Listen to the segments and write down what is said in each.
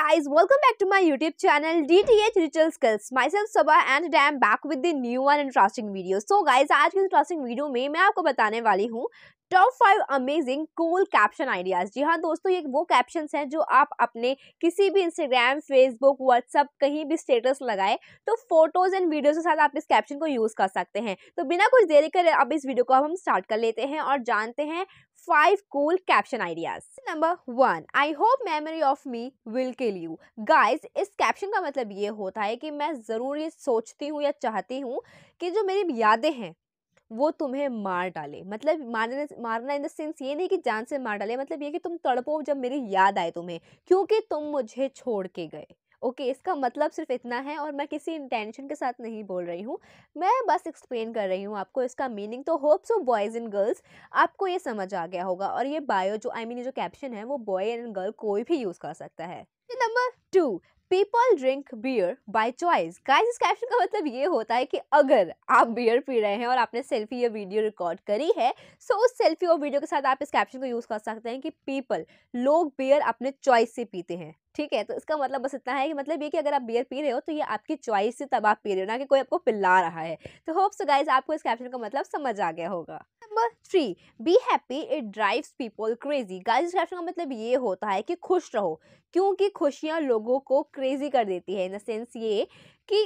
guys, welcome back to my YouTube channel DTH Digital Skills. Myself saba and today I'm back with the new and interesting video. So guys, आज की interesting video में मैं आपको बताने वाली हूँ top five amazing cool caption ideas जी हाँ दोस्तों ये वो कैप्शन हैं जो आप अपने किसी भी इंस्टाग्राम फेसबुक व्हाट्सअप कहीं भी स्टेटस लगाए तो फोटोज़ एंड वीडियोज़ के साथ आप इस कैप्शन को यूज़ कर सकते हैं तो बिना कुछ देरी कर अब इस वीडियो को हम स्टार्ट कर लेते हैं और जानते हैं five cool caption ideas number one I hope memory of me will kill you guys इस कैप्शन का मतलब ये होता है कि मैं ज़रूर ये सोचती हूँ या चाहती हूँ कि जो मेरी यादें हैं वो तुम्हें मार डाले मतलब मारने मारना इन द सेंस ये नहीं कि जान से मार डाले मतलब ये कि तुम तड़पो जब मेरी याद आए तुम्हें क्योंकि तुम मुझे छोड़ के गए ओके okay, इसका मतलब सिर्फ इतना है और मैं किसी इंटेंशन के साथ नहीं बोल रही हूँ मैं बस एक्सप्लेन कर रही हूँ आपको इसका मीनिंग तो hope so boys and girls आपको ये समझ आ गया होगा और ये बायो जो आई I मीन mean, जो कैप्शन है वो बॉय एंड गर्ल कोई भी यूज़ कर सकता है number two people drink beer by choice guys इस कैप्शन का मतलब ये होता है कि अगर आप बियर पी रहे हैं और आपने सेल्फी या वीडियो रिकॉर्ड करी है सो उस सेल्फी और वीडियो के साथ आप इस कैप्शन को यूज़ कर सकते हैं कि पीपल लोग बियर अपने चॉइस से पीते हैं ठीक है तो इसका मतलब बस इतना है कि मतलब ये कि अगर आप बियर पी रहे हो तो ये आपकी चॉइस से तब आप पी रहे हो ना कि कोई आपको पिला रहा है तो होप्स गाइज आपको इस कैप्शन का मतलब समझ आ गया होगा number three be happy it drives people crazy guys caption का मतलब ये होता है कि खुश रहो क्योंकि खुशियाँ लोगों को क्रेजी कर देती है इन द सेंस ये कि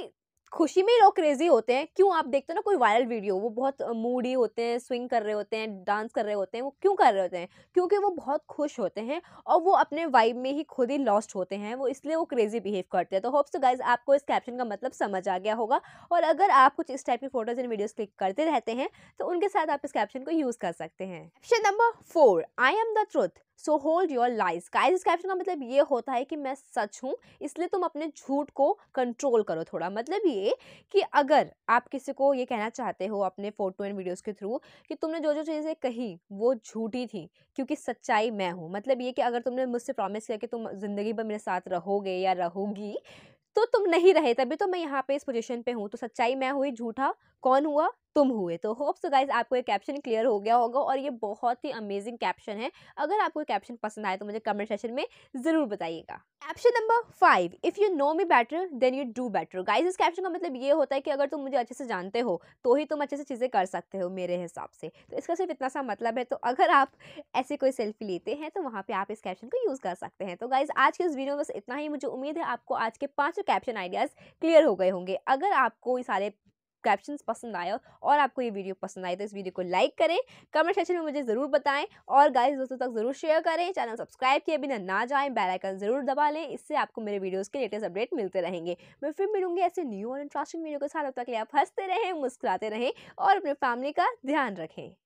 खुशी में लोग क्रेजी होते हैं क्यों आप देखते हो ना कोई वायरल वीडियो वो बहुत मूडी होते हैं स्विंग कर रहे होते हैं डांस कर रहे होते हैं वो क्यों कर रहे होते हैं क्योंकि वो बहुत खुश होते हैं और वो अपने वाइब में ही खुद ही लॉस्ट होते हैं वो इसलिए वो क्रेजी बिहेव करते हैं तो होप्स गाइज आपको इस कैप्शन का मतलब समझ आ गया होगा और अगर आप कुछ इस टाइप की फोटोज एंड वीडियोज क्लिक करते रहते हैं तो उनके साथ आप इस कैप्शन को यूज़ कर सकते हैं option number four I am the truth so hold your lies guys caption का मतलब ये होता है कि मैं सच हूँ इसलिए तुम अपने झूठ को कंट्रोल करो थोड़ा मतलब ये कि अगर आप किसी को ये कहना चाहते हो अपने फोटो एंड वीडियोस के थ्रू कि तुमने जो जो चीज़ें कही वो झूठी थी क्योंकि सच्चाई मैं हूँ मतलब ये कि अगर तुमने मुझसे प्रॉमिस किया कि तुम ज़िंदगी भर मेरे साथ रहोगे या रहोगी तो तुम नहीं रहे तभी तो मैं यहाँ पे इस पोजीशन पे हूँ तो सच्चाई मैं हुई झूठा कौन हुआ तुम हुए तो होप सो गाइज आपको ये कैप्शन क्लियर हो गया होगा और ये बहुत ही अमेजिंग कैप्शन है अगर आपको कैप्शन पसंद आए तो मुझे कमेंट सेशन में ज़रूर बताइएगा caption number five if you know me better than you do better guys इस कैप्शन का मतलब ये होता है कि अगर तुम मुझे अच्छे से जानते हो तो ही तुम अच्छे से चीज़ें कर सकते हो मेरे हिसाब से तो इसका सिर्फ इतना सा मतलब है तो अगर आप ऐसे कोई सेल्फी लेते हैं तो वहाँ पर आप इस कैप्शन को यूज़ कर सकते हैं तो गाइज आज के इस वीडियो में बस इतना ही मुझे उम्मीद है आपको आज के पाँचों कैप्शन आइडियाज़ क्लियर हो गए होंगे अगर आपको सारे कैप्शन पसंद आया और आपको ये वीडियो पसंद आई तो इस वीडियो को लाइक करें कमेंट सेक्शन में मुझे ज़रूर बताएं और गाइस दोस्तों तक ज़रूर शेयर करें चैनल सब्सक्राइब किए बिना ना जाएं बेल आइकन ज़रूर दबा लें इससे आपको मेरे वीडियोज़ के लेटेस्ट अपडेट मिलते रहेंगे मैं फिर मिलूंगी ऐसे न्यू और इंटरेस्टिंग वीडियो के साथ तक आप हंसते रहें मुस्कुराते रहें और अपने फैमिली का ध्यान रखें